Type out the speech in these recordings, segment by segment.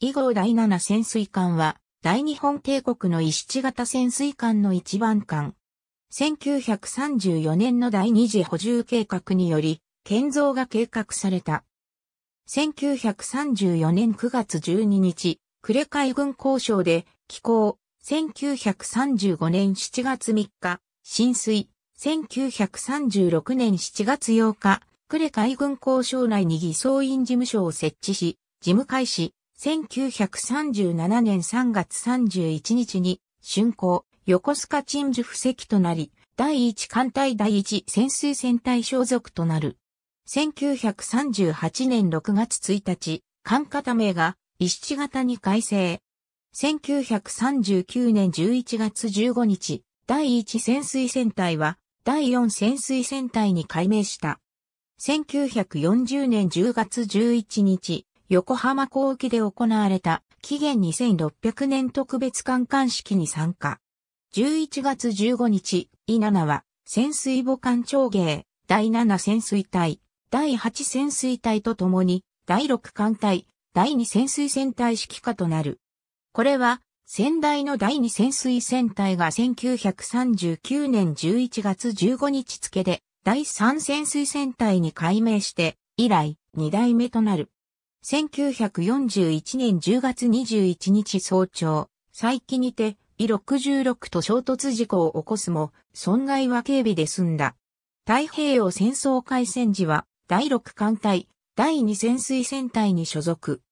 以後第7潜水艦は、大日本帝国の一七型潜水艦の一番艦。1934年の第二次補充計画により、建造が計画された。1934年9月12日、呉海軍交渉で、寄港。1935年7月3日、浸水。1936年7月8日、呉海軍交渉内に偽装員事務所を設置し、事務開始。1937年3月31日に、竣工、横須賀鎮守布石となり、第一艦隊第一潜水船隊所属となる。1938年6月1日、艦型名が石型に改正。1939年11月15日、第一潜水船隊は第四潜水船隊に改名した。1940年10月11日、横浜港沖で行われた紀元2600年特別観艦式に参加。11月15日、イナナは潜水母艦長芸、第7潜水隊、第8潜水隊とともに、第6艦隊、第2潜水船隊指揮下となる。これは、先代の第2潜水船隊が1939年11月15日付で、第3潜水船隊に改名して、以来、2代目となる。1941年10月21日早朝、再起にて、E66 と衝突事故を起こすも、損害は警備で済んだ。太平洋戦争開戦時は、第6艦隊、第2潜水戦隊に所属。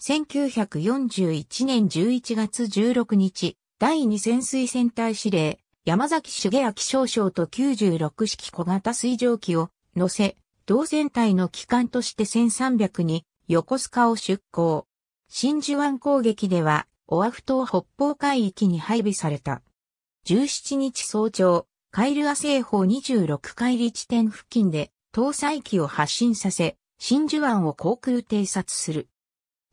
1941年11月16日、第2潜水戦隊司令、山崎茂明少将と96式小型水蒸気を乗せ、同戦隊の機関として1300に横須賀を出港。真珠湾攻撃では、オアフ島北方海域に配備された。17日早朝、カイルア西方26海里地点付近で、搭載機を発進させ、真珠湾を航空偵察する。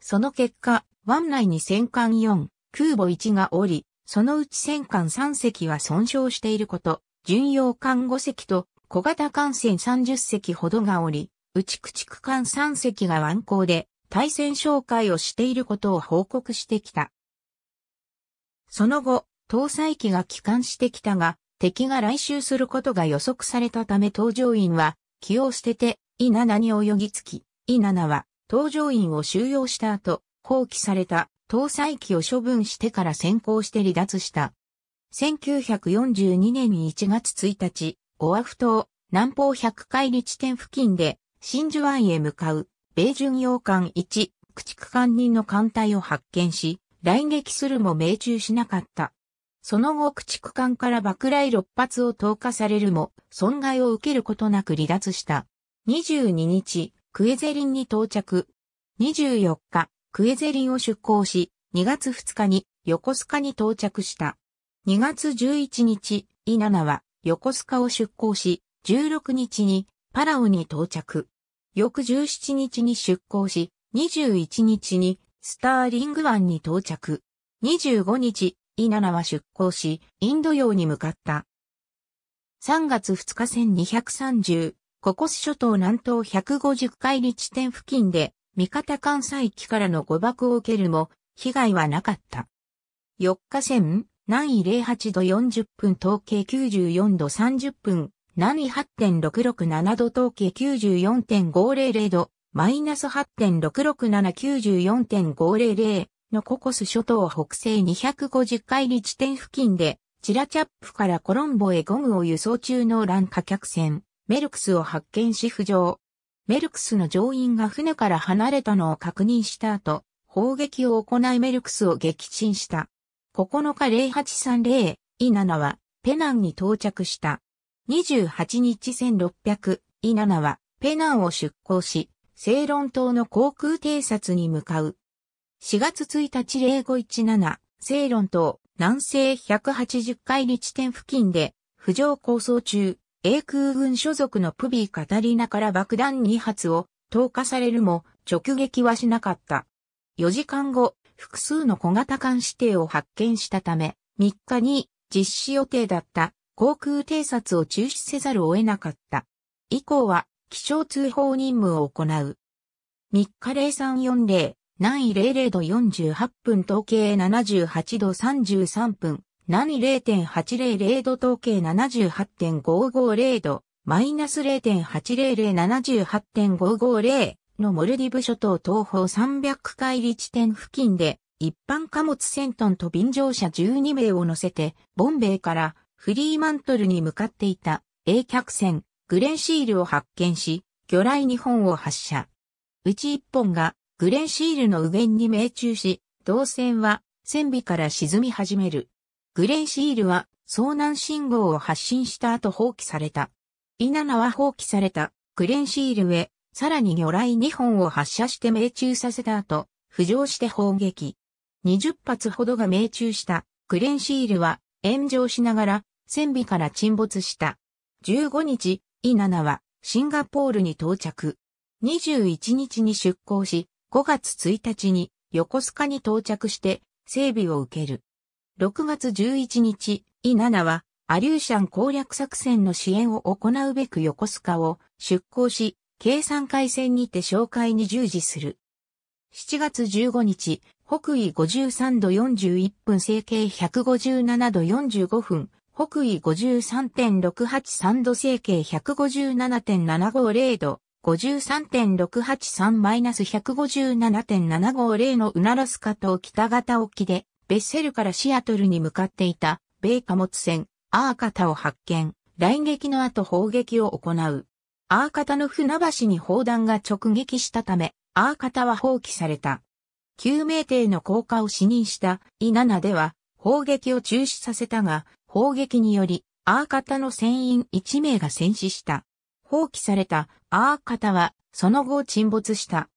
その結果、湾内に戦艦4、空母1がおり、そのうち戦艦3隻は損傷していること、巡洋艦5隻と小型艦船30隻ほどがおり、内口区間3隻が湾口で対戦紹介をしていることを報告してきた。その後、搭載機が帰還してきたが、敵が来襲することが予測されたため搭乗員は気を捨てて、イナナに泳ぎつき、イナナは搭乗員を収容した後、放棄された搭載機を処分してから先行して離脱した。1942年1月1日、オアフ島南方100海里地点付近で真珠湾へ向かう、米巡洋艦1、駆逐艦人の艦隊を発見し、来撃するも命中しなかった。その後駆逐艦から爆雷6発を投下されるも、損害を受けることなく離脱した。22日、クエゼリンに到着。24日、クエゼリンを出港し、2月2日に横須賀に到着した。2月11日、イナナは横須賀を出港し、16日にパラオに到着。翌17日に出港し、21日にスターリング湾に到着。25日、イナナは出港し、インド洋に向かった。3月2日1230、ココス諸島南東150海里地点付近で、味方関西機からの誤爆を受けるも、被害はなかった。4日線、南緯08度40分、統計94度30分、何8.667度統計94.500度、マイナス8.66794.500のココス諸島北西250海里地点付近で、チラチャップからコロンボへゴムを輸送中の乱火客船、メルクスを発見し浮上。メルクスの乗員が船から離れたのを確認した後、砲撃を行いメルクスを撃沈した。9日0830、イナナはペナンに到着した。28日1600イナナはペナンを出港し、セイロン島の航空偵察に向かう。4月1日0517、セイロン島南西180海里地点付近で浮上構想中、英空軍所属のプビー・カタリナから爆弾2発を投下されるも直撃はしなかった。4時間後、複数の小型艦指定を発見したため、3日に実施予定だった航空偵察を中止せざるを得なかった。以降は気象通報任務を行う。3日0340、南位00度48分統計78度33分、南緯0.800度統計78.550度、マイナス0.80078.550のモルディブ諸島東方300海里地点付近で、一般貨物1000トンと便乗車12名を乗せて、ボンベイからフリーマントルに向かっていた A 客船グレンシールを発見し、魚雷2本を発射。うち1本がグレンシールの右舷に命中し、銅線は船尾から沈み始める。グレンシールは遭難信号を発信した後放棄された。イナナは放棄されたグレンシールへ、さらに魚雷2本を発射して命中させた後、浮上して砲撃。20発ほどが命中したグレンシールは炎上しながら船尾から沈没した。15日、イ7はシンガポールに到着。21日に出港し、5月1日に横須賀に到着して整備を受ける。6月11日、イ7はアリューシャン攻略作戦の支援を行うべく横須賀を出港し、計算回線にて紹介に従事する。7月15日、北緯53度41分、整形157度45分、北緯53.683度整形157.750度、53.683-157.750のウナラスカ島北方沖で、ベッセルからシアトルに向かっていた、米貨物船、アーカタを発見、来撃の後砲撃を行う。アーカタの船橋に砲弾が直撃したため、アーカタは放棄された。救命艇の降下を指認したイナナでは、砲撃を中止させたが、砲撃により、アーカタの船員1名が戦死した。放棄されたアーカタは、その後沈没した。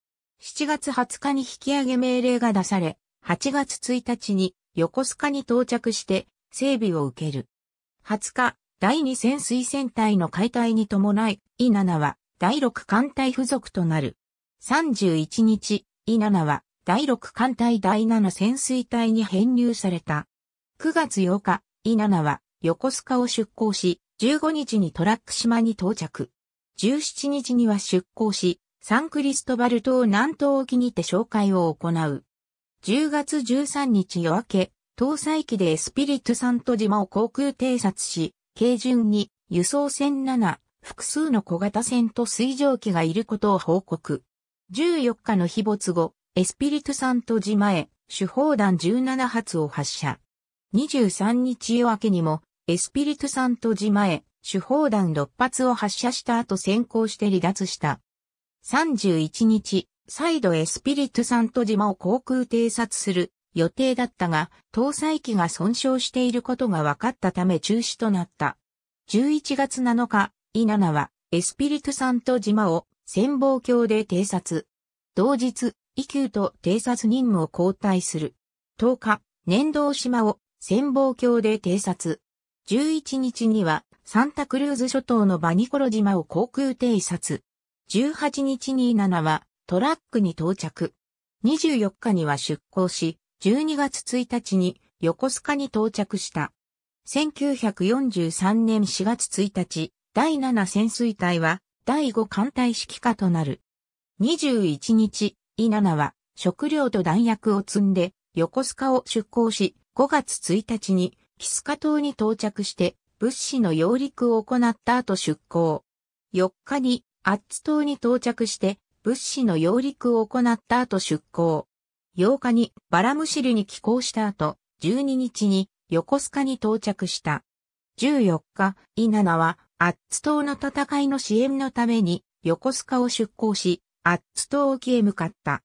7月20日に引き上げ命令が出され、8月1日に横須賀に到着して整備を受ける。20日、第2潜水船隊の解体に伴い、イ7は第6艦隊付属となる。31日、イ7は第6艦隊第7潜水隊に編入された。9月8日、イ7は横須賀を出港し、15日にトラック島に到着。17日には出港し、サンクリストバル島南東沖にて紹介を行う。10月13日夜明け、搭載機でエスピリトサント島を航空偵察し、軽順に輸送船7、複数の小型船と水蒸気がいることを報告。14日の日没後、エスピリトサント島へ手砲弾17発を発射。23日夜明けにも、エスピリトサント島へ、手砲弾6発を発射した後先行して離脱した。31日、再度エスピリトサント島を航空偵察する予定だったが、搭載機が損傷していることが分かったため中止となった。11月7日、イナナはエスピリトサント島を潜望鏡で偵察。同日、イキューと偵察任務を交代する。10日、年道島を潜望鏡で偵察。11日にはサンタクルーズ諸島のバニコロ島を航空偵察。18日に7はトラックに到着。24日には出港し、12月1日に横須賀に到着した。1943年4月1日、第7潜水隊は第5艦隊指揮下となる。21日、イナナは食料と弾薬を積んで横須賀を出港し、5月1日にキスカ島に到着して物資の揚陸を行った後出港。4日にアッツ島に到着して物資の揚陸を行った後出港。8日にバラムシルに寄港した後、12日に横須賀に到着した。14日、イナナはアッツ島の戦いの支援のために横須賀を出港し、アッツ島沖へ向かった。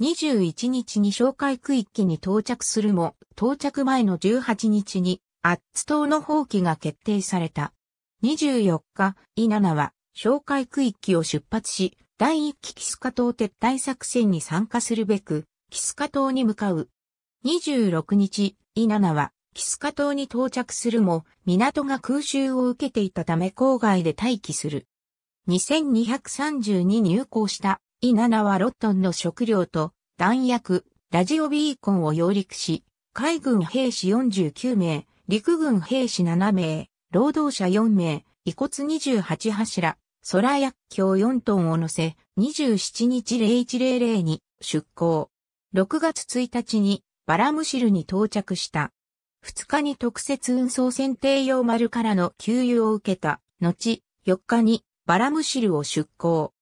21日に哨戒区域に到着するも、到着前の18日に、アッツ島の放棄が決定された。24日、イナナは、哨戒区域を出発し、第1期キスカ島撤退作戦に参加するべく、キスカ島に向かう。26日、イナナは、キスカ島に到着するも、港が空襲を受けていたため郊外で待機する。2232入港した、イナナはロットンの食料と、弾薬、ラジオビーコンを揚陸し、海軍兵士49名、陸軍兵士7名、労働者4名、遺骨28柱、空薬橋4トンを乗せ、27日0100に出港。6月1日にバラムシルに到着した。2日に特設運送船艇用丸からの給油を受けた。後、4日にバラムシルを出港。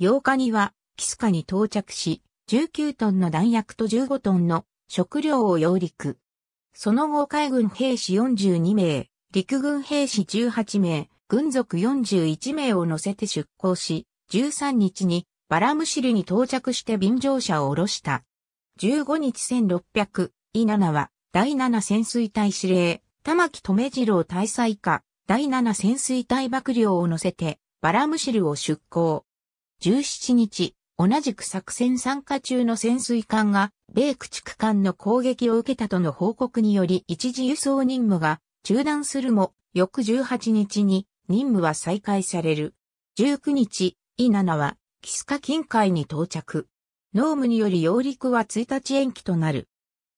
8日にはキスカに到着し、19トンの弾薬と15トンの食料を揚陸。その後海軍兵士42名、陸軍兵士18名、軍属41名を乗せて出港し、13日にバラムシルに到着して便乗車を下ろした。15日1600、e 7は、第7潜水隊司令、玉木留次郎大佐下、第7潜水隊幕僚を乗せて、バラムシルを出港。17日、同じく作戦参加中の潜水艦が、米駆逐艦の攻撃を受けたとの報告により一時輸送任務が中断するも、翌18日に任務は再開される。19日、イナナは、キスカ近海に到着。ノームにより揚陸は1日延期となる。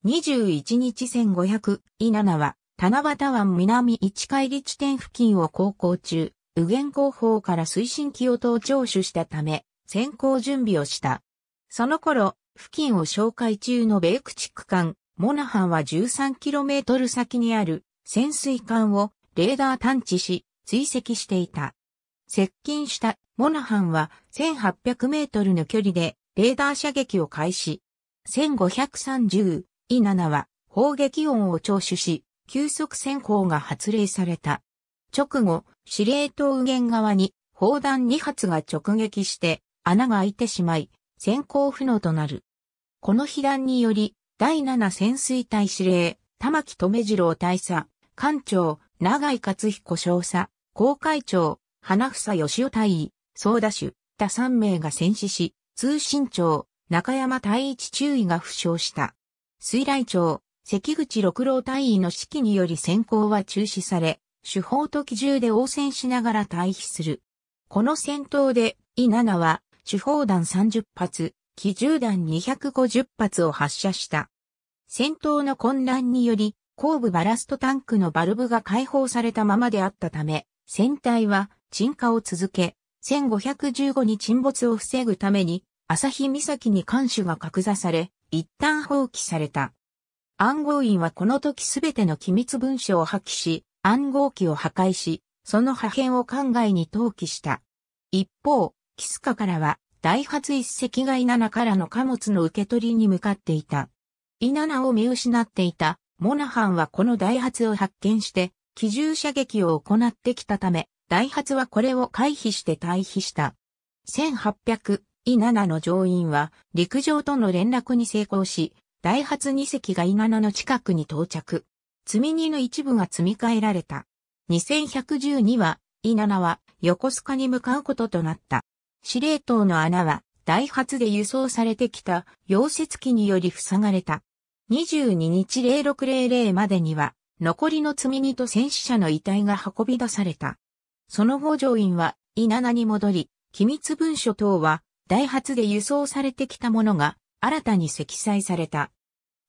21日1500、イナナは、七夕湾南一海里地点付近を航行中、右舷後方から推進機を登聴取したため、先行準備をした。その頃、付近を紹介中の米駆逐艦、モナハンは 13km 先にある潜水艦をレーダー探知し、追跡していた。接近したモナハンは1800メートルの距離でレーダー射撃を開始。1530イ7は砲撃音を聴取し、急速先行が発令された。直後、司令塔右舷側に砲弾2発が直撃して穴が開いてしまい、先行不能となる。この被弾により、第七潜水隊司令、玉木留次郎大佐、艦長、長井勝彦少佐、公会長、花房義雄大尉、総打手、他三名が戦死し、通信長、中山大一中尉が負傷した。水雷長、関口六郎大尉の指揮により先行は中止され、手法と機銃で応戦しながら退避する。この戦闘で、イ7は、主砲弾30発、機銃弾250発を発射した。戦闘の混乱により、後部バラストタンクのバルブが解放されたままであったため、船体は沈下を続け、1515に沈没を防ぐために、朝日岬に艦首が格座され、一旦放棄された。暗号員はこの時すべての機密文書を破棄し、暗号機を破壊し、その破片を艦外に投棄した。一方、キスカからは、ダイハツ一隻がイナナからの貨物の受け取りに向かっていた。イナナを見失っていた、モナハンはこのダイハツを発見して、機銃射撃を行ってきたため、ダイハツはこれを回避して退避した。1800、イナナの乗員は、陸上との連絡に成功し、ダイハツ2隻がイナナの近くに到着。積み荷の一部が積み替えられた。2112は、イナナは横須賀に向かうこととなった。司令塔の穴は、ダイハツで輸送されてきた溶接機により塞がれた。22日0600までには、残りの積み荷と戦死者の遺体が運び出された。その後乗員は、イナナに戻り、機密文書等は、ダイハツで輸送されてきたものが、新たに積載された。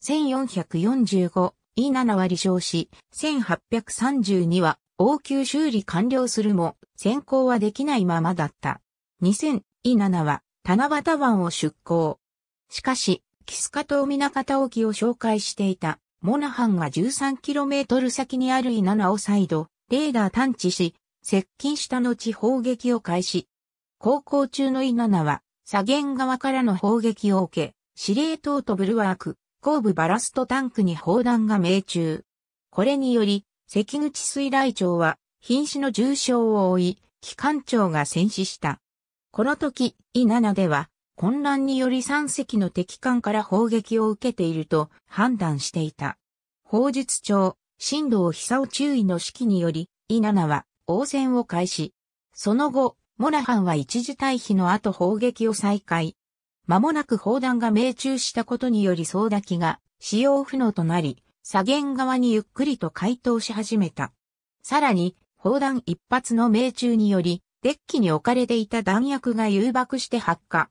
1445、イナナは離床し、1832は、応急修理完了するも、先行はできないままだった。2000イ7は七夕湾を出港。しかし、キスカ島港沖を紹介していたモナハンが 13km 先にあるイ7を再度、レーダー探知し、接近した後砲撃を開始。航行中のイ7は、左舷側からの砲撃を受け、司令塔とブルワーク、後部バラストタンクに砲弾が命中。これにより、関口水雷町は、瀕死の重傷を負い、機関長が戦死した。この時、イ7では、混乱により3隻の敵艦から砲撃を受けていると判断していた。法術長、新藤久夫注意の指揮により、イ7は応戦を開始。その後、モラハンは一時退避の後砲撃を再開。間もなく砲弾が命中したことにより総抱機が使用不能となり、左舷側にゆっくりと回答し始めた。さらに、砲弾一発の命中により、デッキに置かれていた弾薬が誘爆して発火。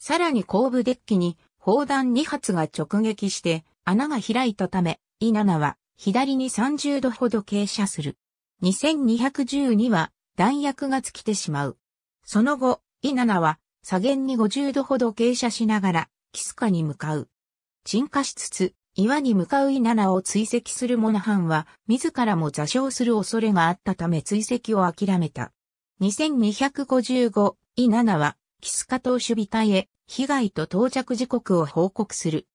さらに後部デッキに砲弾2発が直撃して穴が開いたため、E7 は左に30度ほど傾斜する。2212は弾薬が尽きてしまう。その後、E7 は左舷に50度ほど傾斜しながら、キスカに向かう。沈下しつつ、岩に向かうイナナを追跡するモナハンは、自らも座礁する恐れがあったため追跡を諦めた。2255イ7は、キスカ島守備隊へ、被害と到着時刻を報告する。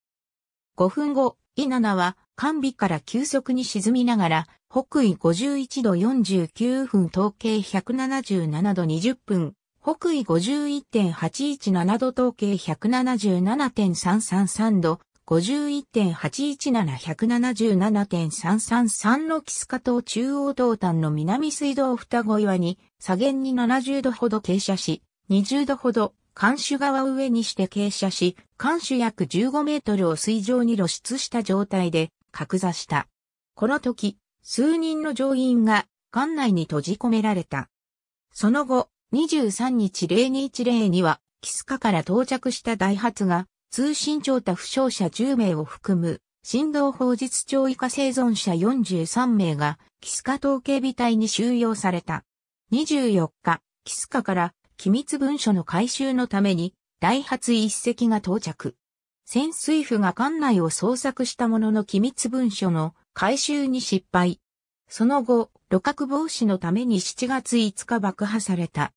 5分後、イ7は、完備から急速に沈みながら、北緯51度49分統計177度20分、北緯51.817度統計177.333度、51.817177.333のキスカ島中央道端の南水道双子岩に、左舷に70度ほど傾斜し、20度ほど艦首側を上にして傾斜し、艦首約15メートルを水上に露出した状態で格座した。この時、数人の乗員が艦内に閉じ込められた。その後、23日0210には、キスカから到着したダイハツが、通信長多負傷者10名を含む、振動法実長以下生存者43名が、キスカ統計部隊に収容された。24日、キスカから機密文書の回収のために、第発一隻が到着。潜水夫が艦内を捜索したものの機密文書の回収に失敗。その後、露角防止のために7月5日爆破された。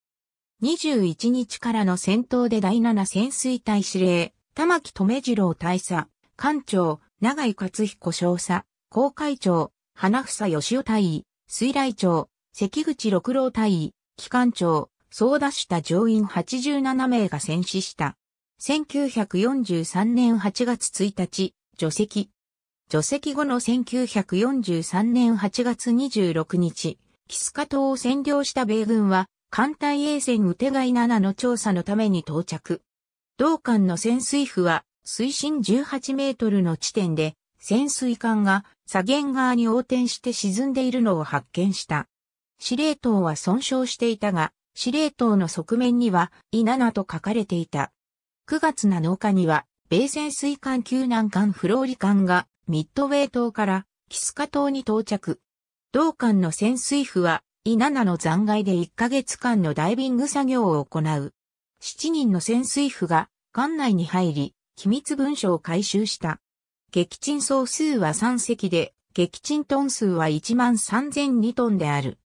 21日からの戦闘で第7潜水隊司令、玉木留次郎大佐、艦長、長井勝彦少佐、公会長、花房義雄大尉、水来長、関口六郎隊尉、機関長、総出した乗員87名が戦死した。1943年8月1日、除籍。除籍後の1943年8月26日、キスカ島を占領した米軍は、艦隊衛船ウテガイ7の調査のために到着。同艦の潜水譜は、水深18メートルの地点で、潜水艦が左舷側に横転して沈んでいるのを発見した。司令塔は損傷していたが、司令塔の側面には、イナナと書かれていた。9月7日には、米潜水艦救難艦フローリ艦が、ミッドウェー島から、キスカ島に到着。同艦の潜水夫は、イナナの残骸で1ヶ月間のダイビング作業を行う。7人の潜水夫が、艦内に入り、機密文書を回収した。撃沈総数は3隻で、撃沈トン数は13,002トンである。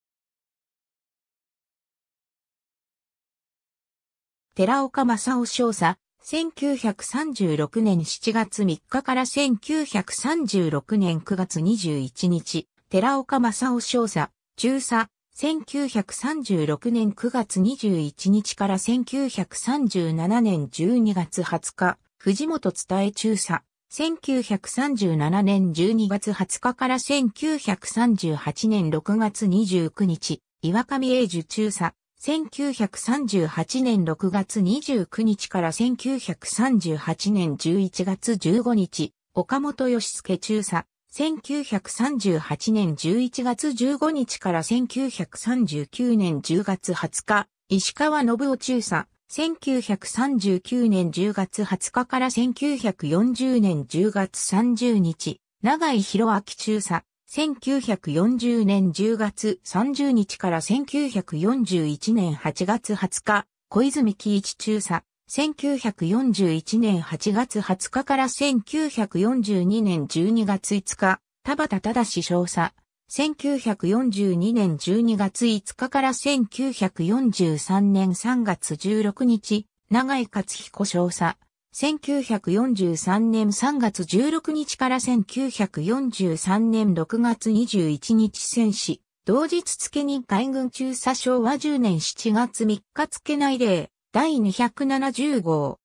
寺岡正夫少佐、1936年7月3日から1936年9月21日、寺岡正夫少佐、中佐、1936年9月21日から1937年12月20日、藤本伝え中佐、1937年12月20日から1938年6月29日、岩上英樹中佐、1938年6月29日から1938年11月15日、岡本義介中佐、1938年11月15日から1939年10月20日、石川信夫中佐、1939年10月20日から1940年10月30日、長井博明中佐、1940年10月30日から1941年8月20日、小泉喜一中佐。1941年8月20日から1942年12月5日、田畑忠少佐。1942年12月5日から1943年3月16日、長井勝彦少佐。1943年3月16日から1943年6月21日戦死。同日付に海軍中佐昭は10年7月3日付内令第270号。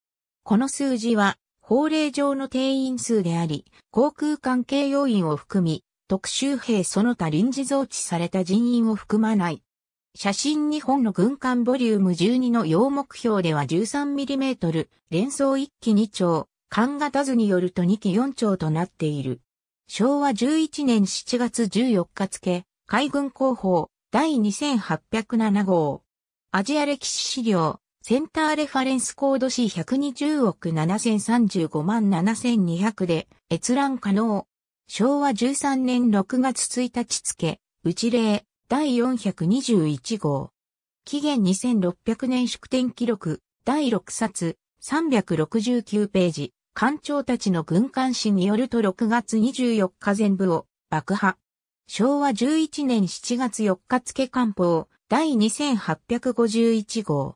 この数字は法令上の定員数であり、航空関係要員を含み、特殊兵その他臨時増置された人員を含まない写真日本の軍艦ボリューム12の要目標では 13mm、連装1機2丁、艦型図によると2機4丁となっている。昭和11年7月14日付、海軍広報、第2807号。アジア歴史資料、センターレファレンスコード C120 億7035万7200で閲覧可能。昭和13年6月1日付、内例、第421号。紀元2600年祝典記録、第6冊、369ページ。艦長たちの軍艦誌によると6月24日全部を爆破。昭和11年7月4日付官報第2851号。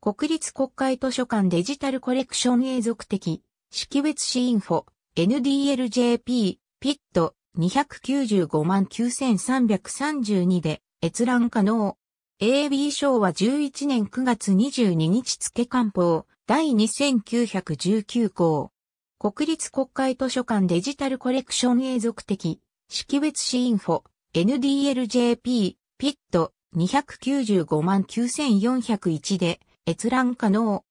国立国会図書館デジタルコレクション永続的識別シインフォ NDLJP ピット295万9332で閲覧可能。AB 賞は11年9月22日付官報第2919号。国立国会図書館デジタルコレクション永続的識別シインフォ NDLJP ピット295万9401で閲覧可能。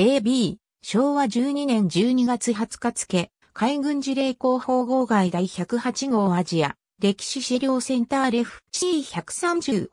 AB 昭和12年12月20日付、海軍事例広報号外第108号アジア、歴史資料センターレフ C130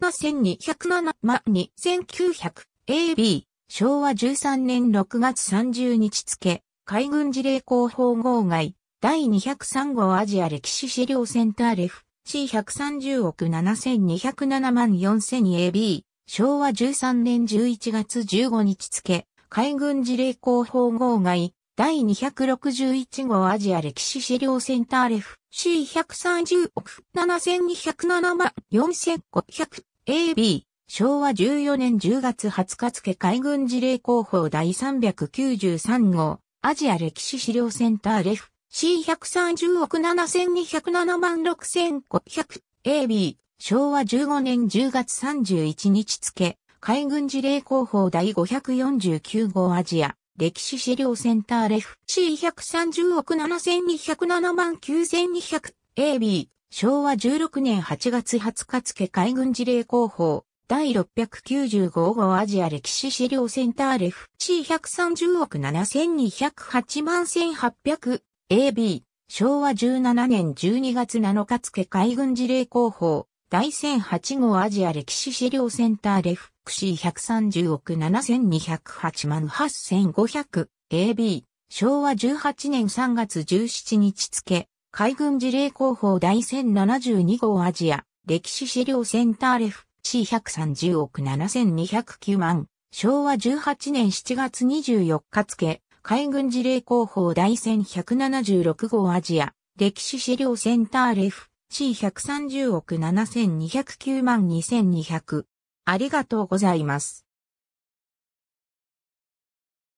7207万 2900AB 昭和13年6月30日付海軍事例広報号外第203号アジア歴史資料センターレフ C130 億7207万 4000AB 昭和13年11月15日付海軍事例広報号外、第261号アジア歴史資料センターレフ C130 億7207万4500 AB 昭和14年10月20日付海軍事例広報第393号アジア歴史資料センターレフ C130 億7207万 6500AB 昭和15年10月31日付海軍事例広報第549号アジア歴史資料センターレフ C130 億7207万9200 AB 昭和16年8月20日付海軍事例広報第695号アジア歴史資料センターレフ C130 億7208万 1800AB 昭和17年12月7日付海軍事例広報第1008号アジア歴史資料センターレフクシー130億7208万8500 AB 昭和18年3月17日付海軍事例広報第1072号アジア歴史資料センターレフクシー130億7209万昭和18年7月24日付海軍事例広報第1176号アジア歴史資料センターレフ C130 億7209万2200。ありがとうございます。